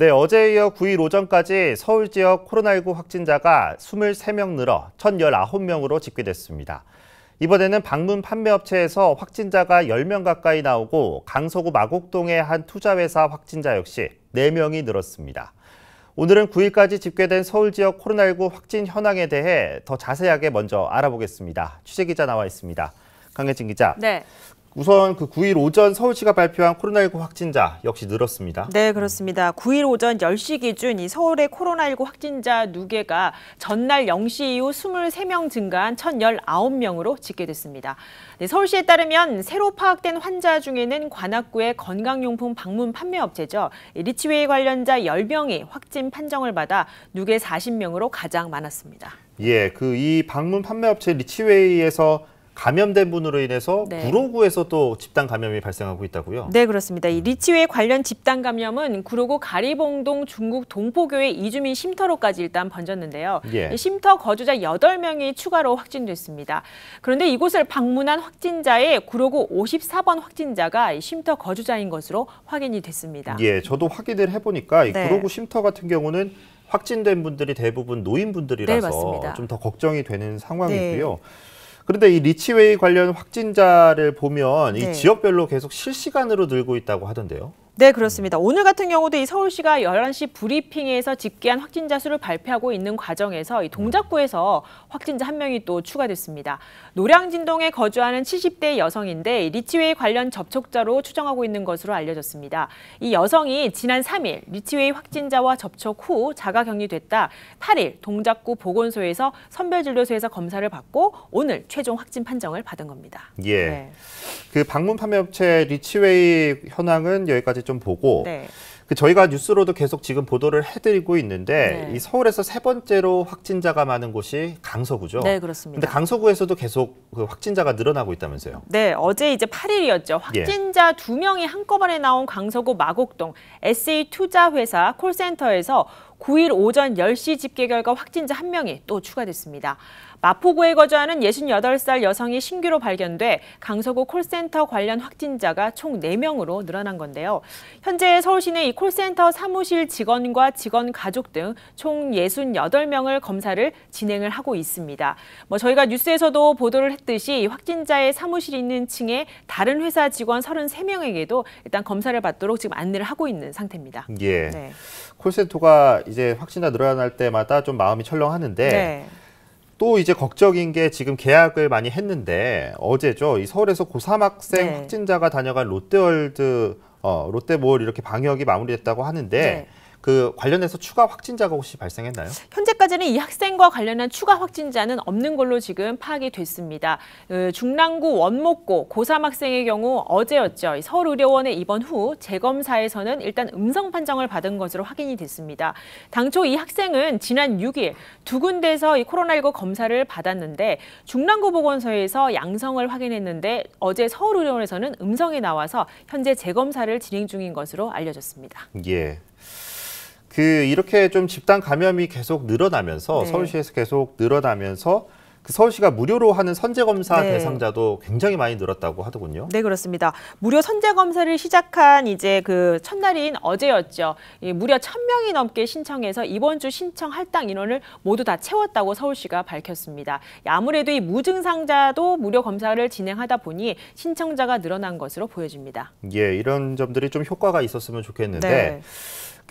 네, 어제에 이어 9일 오전까지 서울 지역 코로나19 확진자가 23명 늘어 1,019명으로 집계됐습니다. 이번에는 방문 판매업체에서 확진자가 10명 가까이 나오고 강서구 마곡동의 한 투자회사 확진자 역시 4명이 늘었습니다. 오늘은 9일까지 집계된 서울 지역 코로나19 확진 현황에 대해 더 자세하게 먼저 알아보겠습니다. 취재기자 나와 있습니다. 강혜진 기자. 네. 우선 그 9일 오전 서울시가 발표한 코로나19 확진자 역시 늘었습니다. 네, 그렇습니다. 9일 오전 10시 기준 이 서울의 코로나19 확진자 누계가 전날 0시 이후 23명 증가한 1,019명으로 집계됐습니다. 네, 서울시에 따르면 새로 파악된 환자 중에는 관악구의 건강용품 방문 판매업체죠. 리치웨이 관련자 10명이 확진 판정을 받아 누계 40명으로 가장 많았습니다. 예, 그 이 방문 판매업체 리치웨이에서 감염된 분으로 인해서 네. 구로구에서 도 집단 감염이 발생하고 있다고요? 네, 그렇습니다. 이 리치외 관련 집단 감염은 구로구 가리봉동 중국 동포교회 이주민 쉼터로까지 일단 번졌는데요. 예. 쉼터 거주자 여 명이 추가로 확진됐습니다. 그런데 이곳을 방문한 확진자의 구로구 54번 확진자가 쉼터 거주자인 것으로 확인이 됐습니다. 예, 저도 확인을 해보니까 이 네. 구로구 쉼터 같은 경우는 확진된 분들이 대부분 노인분들이라서 네, 좀더 걱정이 되는 상황이고요. 네. 그런데 이 리치웨이 관련 확진자를 보면 이 네. 지역별로 계속 실시간으로 늘고 있다고 하던데요. 네, 그렇습니다. 오늘 같은 경우도 이 서울시가 11시 브리핑에서 집계한 확진자 수를 발표하고 있는 과정에서 이 동작구에서 확진자 한 명이 또 추가됐습니다. 노량진동에 거주하는 70대 여성인데 리치웨이 관련 접촉자로 추정하고 있는 것으로 알려졌습니다. 이 여성이 지난 3일 리치웨이 확진자와 접촉 후 자가 격리됐다 8일 동작구 보건소에서 선별진료소에서 검사를 받고 오늘 최종 확진 판정을 받은 겁니다. 예. 네. 그 방문 판매업체 리치웨이 현황은 여기까지 좀좀 보고 네. 그 저희가 뉴스로도 계속 지금 보도를 해드리고 있는데 네. 이 서울에서 세 번째로 확진자가 많은 곳이 강서구죠. 네 그렇습니다. 근데 강서구에서도 계속 그 확진자가 늘어나고 있다면서요? 네 어제 이제 8일이었죠. 예. 확진자 두 예. 명이 한꺼번에 나온 강서구 마곡동 SA 투자회사 콜센터에서 9일 오전 10시 집계 결과 확진자 1명이 또 추가됐습니다. 마포구에 거주하는 68살 여성이 신규로 발견돼 강서구 콜센터 관련 확진자가 총 4명으로 늘어난 건데요. 현재 서울시는이 콜센터 사무실 직원과 직원 가족 등 총 68명을 검사를 진행을 하고 있습니다. 뭐 저희가 뉴스에서도 보도를 했듯이 확진자의 사무실이 있는 층에 다른 회사 직원 33명에게도 일단 검사를 받도록 지금 안내를 하고 있는 상태입니다. 예. 네. 콜센터가 이제 확진자 늘어날 때마다 좀 마음이 철렁하는데 네. 또 이제 걱정인 게 지금 계약을 많이 했는데 어제죠. 이 서울에서 고3 학생 네. 확진자가 다녀간 롯데월드 어, 롯데몰 이렇게 방역이 마무리됐다고 하는데 네. 그 관련해서 추가 확진자가 혹시 발생했나요? 현재까지는 이 학생과 관련한 추가 확진자는 없는 걸로 지금 파악이 됐습니다. 중랑구 원목고 고3 학생의 경우 어제였죠. 서울의료원에 입원 후 재검사에서는 일단 음성 판정을 받은 것으로 확인이 됐습니다. 당초 이 학생은 지난 6일 두 군데서 이 코로나19 검사를 받았는데 중랑구 보건소에서 양성을 확인했는데 어제 서울의료원에서는 음성이 나와서 현재 재검사를 진행 중인 것으로 알려졌습니다. 예. 그 이렇게 좀 집단 감염이 계속 늘어나면서 네. 서울시에서 계속 늘어나면서 그 서울시가 무료로 하는 선제 검사 네. 대상자도 굉장히 많이 늘었다고 하더군요. 네 그렇습니다. 무료 선제 검사를 시작한 이제 그 첫날인 어제였죠. 예, 무려 천명이 넘게 신청해서 이번 주 신청 할당 인원을 모두 다 채웠다고 서울시가 밝혔습니다. 아무래도 이 무증상자도 무료 검사를 진행하다 보니 신청자가 늘어난 것으로 보여집니다. 예, 이런 점들이 좀 효과가 있었으면 좋겠는데 네.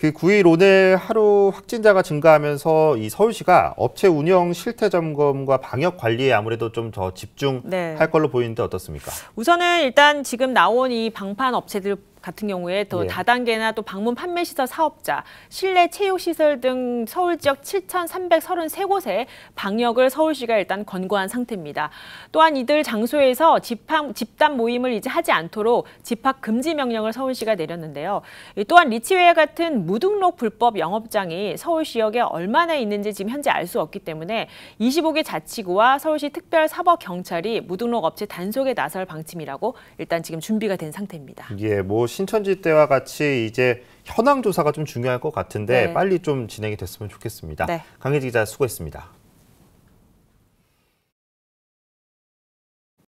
그 9일 오늘 하루 확진자가 증가하면서 이 서울시가 업체 운영 실태 점검과 방역 관리에 아무래도 좀 더 집중할 네. 걸로 보이는데 어떻습니까? 우선은 일단 지금 나온 이 방판 업체들 같은 경우에 또 예. 다단계나 또 방문 판매 시설 사업자, 실내 체육 시설 등 서울 지역 7,333곳에 방역을 서울시가 일단 권고한 상태입니다. 또한 이들 장소에서 집합, 집단 모임을 이제 하지 않도록 집합 금지 명령을 서울시가 내렸는데요. 또한 리치웨어 같은 무등록 불법 영업장이 서울 지역에 얼마나 있는지 지금 현재 알 수 없기 때문에 25개 자치구와 서울시 특별사법경찰이 무등록 업체 단속에 나설 방침이라고 일단 지금 준비가 된 상태입니다. 예, 뭐 신천지 때와 같이 이제 현황 조사가 좀 중요할 것 같은데 네. 빨리 좀 진행이 됐으면 좋겠습니다. 네. 강혜지 기자 수고했습니다.